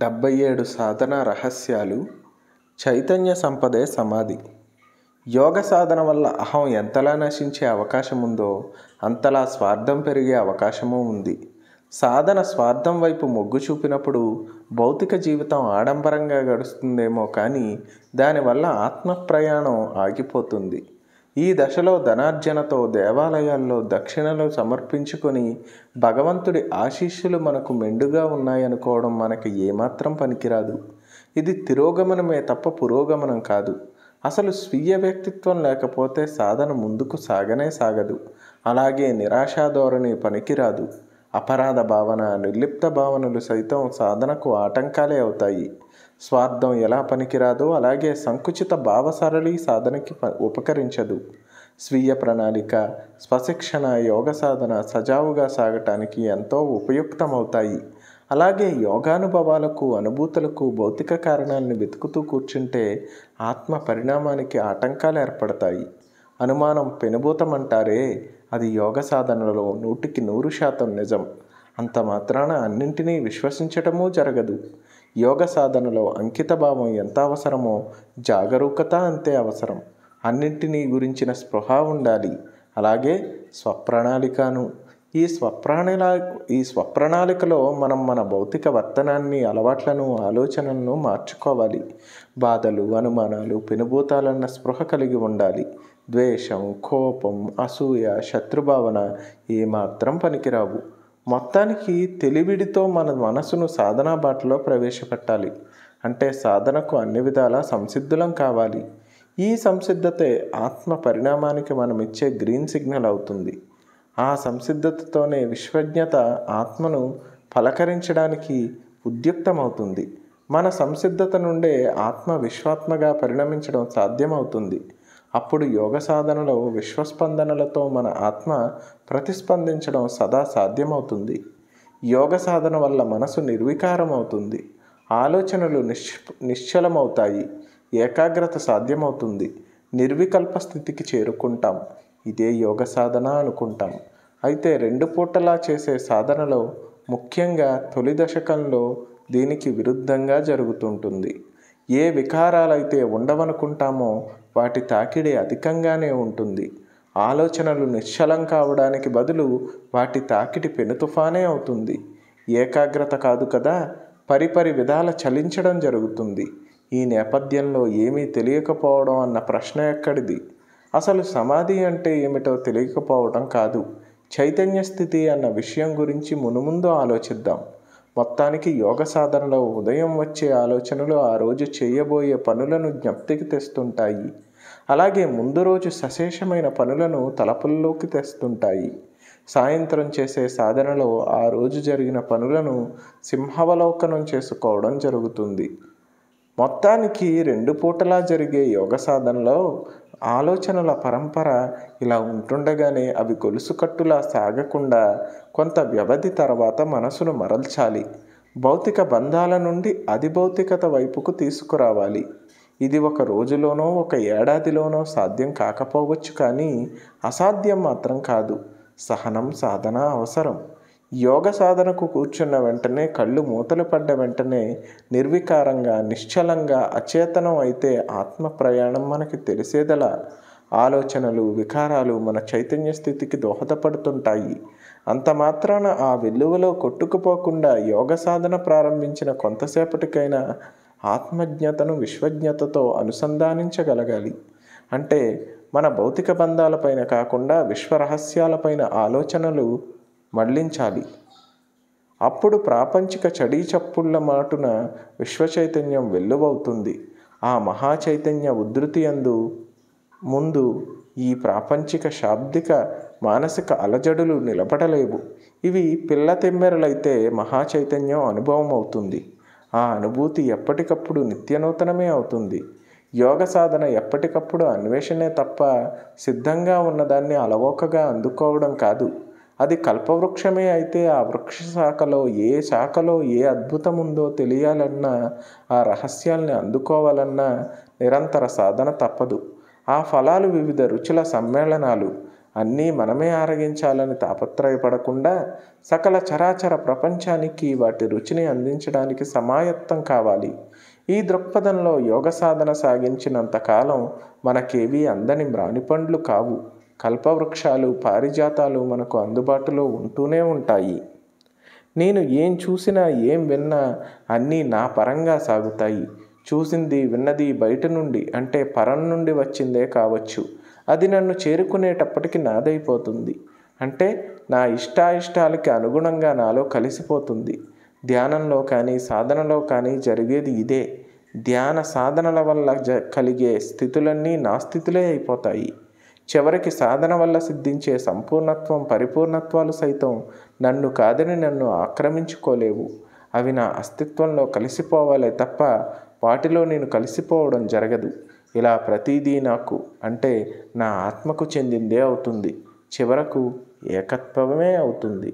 డెబ్బై ఏడు సాధన రహస్యాలు చైతన్య సంపదే సమాధి యోగ సాధన వల్ల అహం ఎంతలా నశించే అవకాశం ఉందో అంతలా స్వార్థం పెరిగే అవకాశము ఉంది సాధన స్వార్థం వైపు మొగ్గు చూపినప్పుడు భౌతిక జీవితం ఆడంబరంగా గడుస్తుందేమో కానీ దానివల్ల ఆత్మ ప్రయాణం ఆగిపోతుంది ఈ దశలో ధనార్జనతో దేవాలయాల్లో దక్షిణలు సమర్పించుకొని భగవంతుడి ఆశీస్సులు మనకు మెండుగా ఉన్నాయనుకోవడం మనకి ఏమాత్రం పనికిరాదు ఇది తిరోగమనమే తప్ప పురోగమనం కాదు అసలు స్వీయ వ్యక్తిత్వం లేకపోతే సాధన ముందుకు సాగనే సాగదు అలాగే నిరాశాధోరణి పనికిరాదు అపరాధ భావన నిర్లిప్త భావనలు సైతం సాధనకు ఆటంకాలే అవుతాయి స్వార్థం ఎలా పనికిరాదో అలాగే సంకుచిత భావసరళి సాధనకి ఉపకరించదు స్వీయ ప్రణాళిక స్వశిక్షణ యోగ సాధన సజావుగా సాగటానికి ఎంతో ఉపయుక్తమవుతాయి అలాగే యోగానుభవాలకు అనుభూతులకు భౌతిక కారణాలను వెతుకుతూ కూర్చుంటే ఆత్మ పరిణామానికి ఆటంకాలు ఏర్పడతాయి అనుమానం పెనుభూతమంటారే అది యోగ సాధనలో నూటికి నూరు శాతం నిజం అంత మాత్రాన అన్నింటినీ విశ్వసించటమూ జరగదు యోగ సాధనలో అంకిత భావం ఎంత అవసరమో జాగరూకత అంతే అవసరం అన్నింటినీ గురించిన స్పృహ ఉండాలి అలాగే స్వప్రణాళికను ఈ స్వప్రణాళ ఈ స్వప్రణాళికలో మనం మన భౌతిక వర్తనాన్ని అలవాట్లను ఆలోచనలను మార్చుకోవాలి బాధలు అనుమానాలు పెనుభూతాలన్న స్పృహ కలిగి ఉండాలి ద్వేషం కోపం అసూయ శత్రుభావన ఏమాత్రం పనికిరావు మొత్తానికి తెలివిడితో మన మనసును సాధనా బాటలో ప్రవేశపెట్టాలి అంటే సాధనకు అన్ని విధాలా సంసిద్ధులం కావాలి ఈ సంసిద్ధతే ఆత్మ పరిణామానికి మనం ఇచ్చే గ్రీన్ సిగ్నల్ అవుతుంది ఆ సంసిద్ధతతోనే విశ్వజ్ఞత ఆత్మను పలకరించడానికి ఉద్యుక్తమవుతుంది మన సంసిద్ధత నుండే ఆత్మ విశ్వాత్మగా పరిణమించడం సాధ్యమవుతుంది అప్పుడు యోగ సాధనలో విశ్వస్పందనలతో మన ఆత్మ ప్రతిస్పందించడం సదా సాధ్యమవుతుంది యోగ సాధన వల్ల మనసు నిర్వికారమవుతుంది అవుతుంది ఆలోచనలు నిశ్ నిశ్చలమవుతాయి ఏకాగ్రత సాధ్యమవుతుంది నిర్వికల్ప స్థితికి చేరుకుంటాం ఇదే యోగ సాధన అనుకుంటాం అయితే రెండు పూటలా చేసే సాధనలో ముఖ్యంగా తొలి దశకంలో దీనికి విరుద్ధంగా జరుగుతుంటుంది ఏ వికారాలైతే ఉండవనుకుంటామో వాటి తాకిడి అధికంగానే ఉంటుంది ఆలోచనలు నిశ్చలం కావడానికి బదులు వాటి తాకిడి పెను తుఫానే అవుతుంది ఏకాగ్రత కాదు కదా పరిపరి విధాల చలించడం జరుగుతుంది ఈ నేపథ్యంలో ఏమీ తెలియకపోవడం అన్న ప్రశ్న ఎక్కడిది అసలు సమాధి అంటే ఏమిటో తెలియకపోవడం కాదు చైతన్య స్థితి అన్న విషయం గురించి మునుముందు ఆలోచిద్దాం మొత్తానికి యోగ సాధనలో ఉదయం వచ్చే ఆలోచనలు ఆ రోజు చేయబోయే పనులను జ్ఞప్తికి తెస్తుంటాయి అలాగే ముందు రోజు సశేషమైన పనులను తలపుల్లోకి తెస్తుంటాయి సాయంత్రం చేసే సాధనలో ఆ రోజు జరిగిన పనులను సింహావలోకనం చేసుకోవడం జరుగుతుంది మొత్తానికి రెండు పూటలా జరిగే యోగ సాధనలో ఆలోచనల పరంపర ఇలా ఉంటుండగానే అవి గొలుసుకట్టులా సాగకుండా కొంత వ్యవధి తర్వాత మనసును మరల్చాలి భౌతిక బంధాల నుండి అధిభౌతికత వైపుకు తీసుకురావాలి ఇది ఒక రోజులోనో ఒక ఏడాదిలోనో సాధ్యం కాకపోవచ్చు కానీ అసాధ్యం మాత్రం కాదు సహనం సాధన అవసరం యోగ సాధనకు కూర్చున్న వెంటనే కళ్ళు మూతలు పడ్డ వెంటనే నిర్వికారంగా నిశ్చలంగా అచేతనం అయితే ఆత్మ ప్రయాణం మనకి తెలిసేదల ఆలోచనలు వికారాలు మన చైతన్య స్థితికి దోహదపడుతుంటాయి అంత మాత్రాన ఆ వెలువలో కొట్టుకుపోకుండా యోగ సాధన ప్రారంభించిన కొంతసేపటికైనా ఆత్మజ్ఞతను విశ్వజ్ఞతతో అనుసంధానించగలగాలి అంటే మన భౌతిక బంధాలపైన కాకుండా విశ్వరహస్యాలపైన ఆలోచనలు మళ్లించాలి అప్పుడు ప్రాపంచిక చడీచప్పుళ్ల మాటున విశ్వచైతన్యం వెల్లువవుతుంది ఆ మహాచైతన్య ఉధృతి అందు ముందు ఈ ప్రాపంచిక శాబ్దిక మానసిక అలజడులు నిలబడలేవు ఇవి పిల్ల తెమ్మెరలైతే మహాచైతన్యం అనుభవం అవుతుంది ఆ అనుభూతి ఎప్పటికప్పుడు నిత్యనూతనమే అవుతుంది యోగ సాధన ఎప్పటికప్పుడు అన్వేషణే తప్ప సిద్ధంగా ఉన్నదాన్ని అలవోకగా అందుకోవడం కాదు అది కల్పవృక్షమే అయితే ఆ వృక్ష శాఖలో ఏ శాఖలో ఏ అద్భుతం ఉందో తెలియాలన్నా ఆ రహస్యాల్ని అందుకోవాలన్నా నిరంతర సాధన తప్పదు ఆ ఫలాలు వివిధ రుచుల సమ్మేళనాలు అన్నీ మనమే ఆరగించాలని తాపత్రయపడకుండా సకల చరాచర ప్రపంచానికి వాటి రుచిని అందించడానికి సమాయత్తం కావాలి ఈ దృక్పథంలో యోగ సాధన సాగించినంతకాలం మనకేవీ అందని మ్రాణిపండ్లు కావు కల్పవృక్షాలు పారిజాతాలు మనకు అందుబాటులో ఉంటూనే ఉంటాయి నేను ఏం చూసినా ఏం విన్నా అన్నీ నా పరంగా సాగుతాయి చూసింది విన్నది బయట నుండి అంటే పరం నుండి వచ్చిందే కావచ్చు అది నన్ను చేరుకునేటప్పటికి నాదైపోతుంది అంటే నా ఇష్టాయిష్టాలకి అనుగుణంగా నాలో కలిసిపోతుంది ధ్యానంలో కానీ సాధనలో కానీ జరిగేది ఇదే ధ్యాన సాధనల వల్ల జ కలిగే స్థితులన్నీ నా స్థితులే అయిపోతాయి చివరికి సాధన వల్ల సిద్ధించే సంపూర్ణత్వం పరిపూర్ణత్వాలు సైతం నన్ను కాదని నన్ను ఆక్రమించుకోలేవు అవి నా అస్తిత్వంలో కలిసిపోవాలే తప్ప వాటిలో నేను కలిసిపోవడం జరగదు ఇలా ప్రతిదీ నాకు అంటే నా ఆత్మకు చెందిందే అవుతుంది చివరకు ఏకత్వమే అవుతుంది